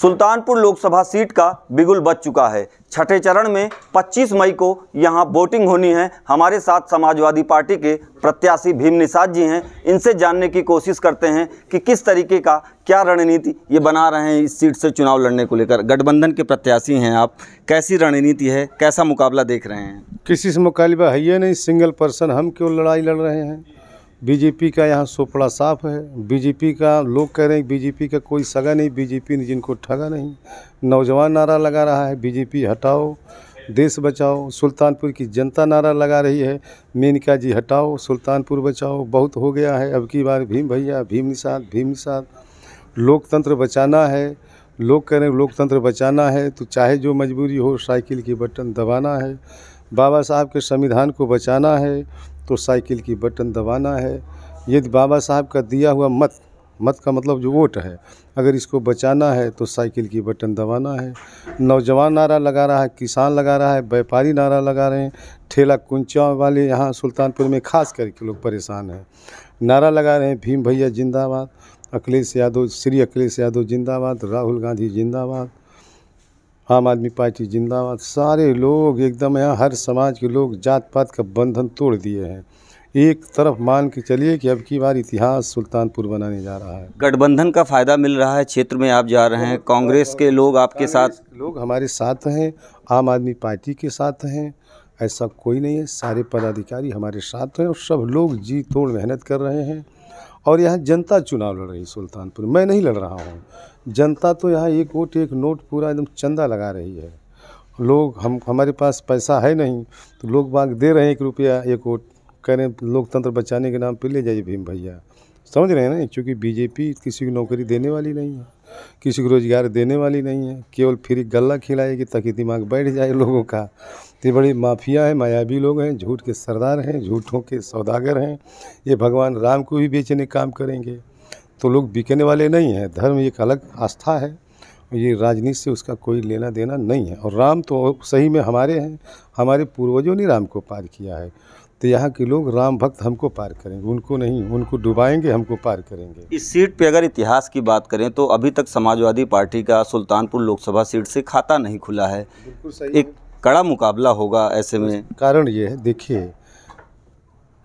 Sultanpur Lok Sabha seat का बिगुल बच चुका है छठे चरण में 25 मई को यहां वोटिंग होनी है हमारे साथ समाजवादी पार्टी के प्रत्याशी भीम निषाद जी हैं इनसे जानने की कोशिश करते हैं कि किस तरीके का क्या रणनीति ये बना रहे हैं इस सीट से चुनाव लड़ने को लेकर गठबंधन के प्रत्याशी हैं आप कैसी रणनीति है कैसा मुकाबला देख रहे हैं किसी से मुकाबला है ये नहीं सिंगल पर्सन हम क्यों लड़ाई लड़ रहे हैं बीजेपी का यहाँ सोपड़ा साफ है बीजेपी का लोग कह रहे हैं बीजेपी का कोई सगा नहीं बीजेपी ने जिनको ठगा नहीं नौजवान नारा लगा रहा है बीजेपी हटाओ देश बचाओ सुल्तानपुर की जनता नारा लगा रही है मेनका जी हटाओ सुल्तानपुर बचाओ बहुत हो गया है अब की बार भीम भैया भीम निषाद भीम निषाद लोकतंत्र बचाना है लोग कह रहे हैं लोकतंत्र बचाना है तो चाहे जो मजबूरी हो साइकिल की बटन दबाना है बाबा साहब के संविधान को बचाना है तो साइकिल की बटन दबाना है यदि बाबा साहब का दिया हुआ मत मत का मतलब जो वोट है अगर इसको बचाना है तो साइकिल की बटन दबाना है नौजवान नारा लगा रहा है किसान लगा रहा है व्यापारी नारा लगा रहे हैं ठेला कुंचा वाले यहाँ सुल्तानपुर में खास करके लोग परेशान हैं नारा लगा रहे हैं भीम भैया जिंदाबाद अखिलेश यादव श्री अखिलेश यादव जिंदाबाद राहुल गांधी जिंदाबाद आम आदमी पार्टी जिंदाबाद सारे लोग एकदम यहाँ हर समाज के लोग जात पात का बंधन तोड़ दिए हैं एक तरफ मान के चलिए कि अब की बार इतिहास सुल्तानपुर बनाने जा रहा है गठबंधन का फ़ायदा मिल रहा है क्षेत्र में आप जा रहे हैं कांग्रेस के लोग आपके साथ लोग हमारे साथ हैं आम आदमी पार्टी के साथ हैं ऐसा कोई नहीं है सारे पदाधिकारी हमारे साथ हैं और सब लोग जी तोड़ मेहनत कर रहे हैं और यहाँ जनता चुनाव लड़ रही सुल्तानपुर मैं नहीं लड़ रहा हूँ जनता तो यहाँ एक वोट एक नोट पूरा एकदम चंदा लगा रही है लोग हम हमारे पास पैसा है नहीं तो लोग बाग दे रहे हैं एक रुपया एक वोट कह रहे हैं लोकतंत्र बचाने के नाम पर ले जाइए भीम भैया समझ रहे हैं ना क्योंकि बीजेपी किसी को नौकरी देने वाली नहीं है किसी को रोज़गार देने वाली नहीं है केवल फ्री गल्ला खिलाएगी ताकि दिमाग बैठ जाए लोगों का ये बड़े माफिया हैं मायावी लोग हैं झूठ के सरदार हैं झूठों के सौदागर हैं ये भगवान राम को भी बेचने काम करेंगे तो लोग बिकने वाले नहीं हैं धर्म एक अलग आस्था है ये राजनीति से उसका कोई लेना देना नहीं है और राम तो सही में हमारे हैं हमारे पूर्वजों ने राम को पार किया है तो यहाँ के लोग राम भक्त हमको पार करेंगे उनको नहीं उनको डुबाएंगे हमको पार करेंगे इस सीट पे अगर इतिहास की बात करें तो अभी तक समाजवादी पार्टी का सुल्तानपुर लोकसभा सीट से खाता नहीं खुला है एक कड़ा मुकाबला होगा ऐसे में कारण ये है देखिए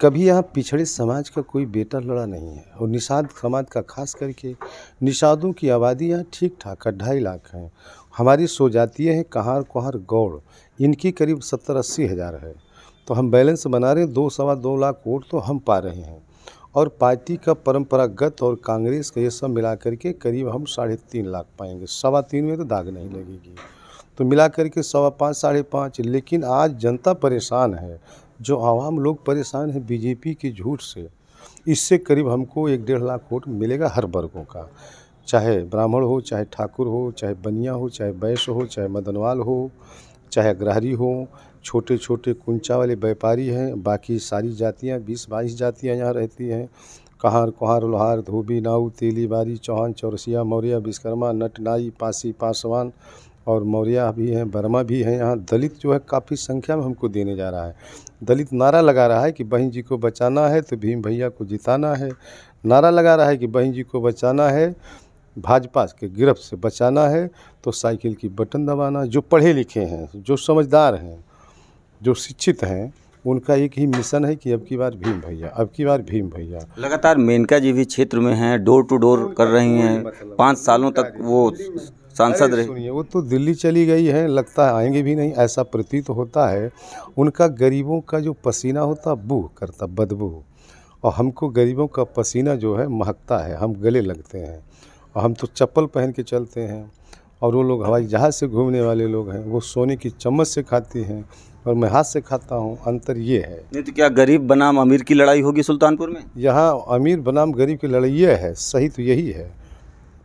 कभी यहाँ पिछड़े समाज का कोई बेटा लड़ा नहीं है और निषाद समाज का खास करके निषादों की आबादी यहाँ ठीक ठाक है ढाई लाख है हमारी सो जाती है कहार कुहार गौड़ इनकी करीब सत्तर अस्सी हज़ार है तो हम बैलेंस बना रहे हैं दो सवा दो लाख वोट तो हम पा रहे हैं और पार्टी का परंपरागत और कांग्रेस का ये सब मिला करके करीब हम साढ़े तीन लाख पाएंगे सवा तीन में तो दाग नहीं लगेगी तो मिला करके सवा पाँच साढ़े पाँच लेकिन आज जनता परेशान है जो आवाम लोग परेशान है बीजेपी के झूठ से इससे करीब हमको एक डेढ़ लाख वोट मिलेगा हर वर्गों का चाहे ब्राह्मण हो चाहे ठाकुर हो चाहे बनिया हो चाहे बैश हो चाहे मदनवाल हो चाहे अग्रहरी हो छोटे छोटे कुंचा वाले व्यापारी हैं बाकी सारी जातियाँ बीस बाईस जातियाँ यहाँ रहती हैं कहार कुहार लोहार धोबी नाऊ तेली बारी चौहान चौरसिया मौर्य विश्वकर्मा नटनाई पासी पासवान और मौर्या भी हैं बर्मा भी हैं यहाँ दलित जो है काफ़ी संख्या में हमको देने जा रहा है दलित नारा लगा रहा है कि बहन जी को बचाना है तो भीम भैया को जिताना है नारा लगा रहा है कि बहन जी को बचाना है भाजपा के गिरफ्त से बचाना है तो साइकिल की बटन दबाना जो पढ़े लिखे हैं जो समझदार हैं जो शिक्षित हैं उनका एक ही मिशन है कि अब की बार भीम भैया अब की बार भीम भैया लगातार मेनका जी भी क्षेत्र में हैं डोर टू डोर कर रही हैं पाँच सालों तक वो सांसद रहे वो तो दिल्ली चली गई है लगता है आएंगे भी नहीं ऐसा प्रतीत होता है उनका गरीबों का जो पसीना होता बू करता बदबू और हमको गरीबों का पसीना जो है महकता है हम गले लगते हैं और हम तो चप्पल पहन के चलते हैं और वो लोग हवाई जहाज़ से घूमने वाले लोग हैं वो सोने की चम्मच से खाती हैं और मैं हाथ से खाता हूँ अंतर ये है नहीं तो क्या गरीब बनाम अमीर की लड़ाई होगी सुल्तानपुर में यहाँ अमीर बनाम गरीब की लड़ाई ये है सही तो यही है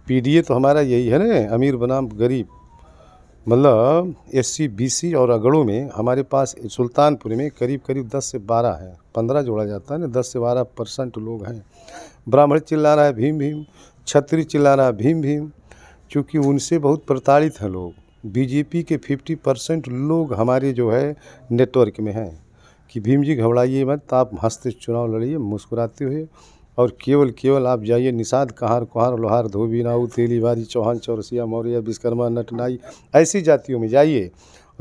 पी तो हमारा यही है न अमीर बनाम गरीब मतलब बी सी और अगड़ों में हमारे पास सुल्तानपुर में करीब करीब 10 से 12 है 15 जोड़ा जाता है ना 10 से 12 परसेंट लोग हैं ब्राह्मण चिल्ला रहा है भीम भीम छत्री चिल्ला रहा है भीम भीम चूँकि उनसे बहुत प्रताड़ित हैं लोग बीजेपी के 50 परसेंट लोग हमारे जो है नेटवर्क में हैं कि भीम जी घबराइए मत आप हंसते चुनाव लड़िए मुस्कुराते हुए और केवल केवल आप जाइए निषाद कहार कुहार लोहार धोबी नाऊ तेली बारी चौहान चौरसिया मौर्य विश्वकर्मा नटनाई ऐसी जातियों में जाइए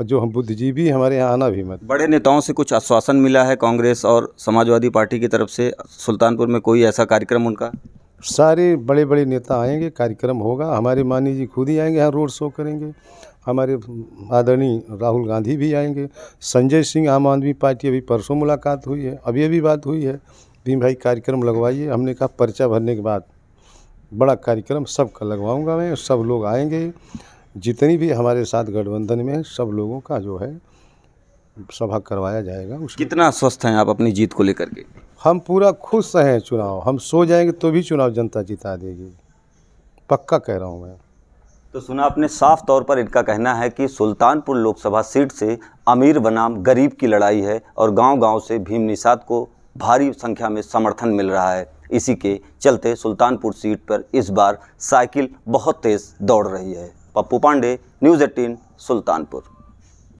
और जो हम बुद्धिजीवी हमारे यहाँ आना भी मत बड़े नेताओं से कुछ आश्वासन मिला है कांग्रेस और समाजवादी पार्टी की तरफ से सुल्तानपुर में कोई ऐसा कार्यक्रम उनका सारे बड़े बड़े नेता आएंगे कार्यक्रम होगा हमारे मानी जी खुद ही आएंगे यहाँ रोड शो करेंगे हमारे आदरणीय राहुल गांधी भी आएंगे संजय सिंह आम आदमी पार्टी अभी परसों मुलाकात हुई है अभी अभी बात हुई है भीम भाई कार्यक्रम लगवाइए हमने कहा पर्चा भरने के बाद बड़ा कार्यक्रम सबका लगवाऊंगा मैं सब लोग आएंगे जितनी भी हमारे साथ गठबंधन में सब लोगों का जो है सभा करवाया जाएगा उस कितना स्वस्थ हैं आप अपनी जीत को लेकर के हम पूरा खुश हैं चुनाव हम सो जाएंगे तो भी चुनाव जनता जिता देगी पक्का कह रहा हूँ मैं तो सुना आपने साफ तौर पर इनका कहना है कि सुल्तानपुर लोकसभा सीट से अमीर बनाम गरीब की लड़ाई है और गांव-गांव से भीम निषाद को भारी संख्या में समर्थन मिल रहा है इसी के चलते सुल्तानपुर सीट पर इस बार साइकिल बहुत तेज़ दौड़ रही है पप्पू पांडे न्यूज़ एटीन सुल्तानपुर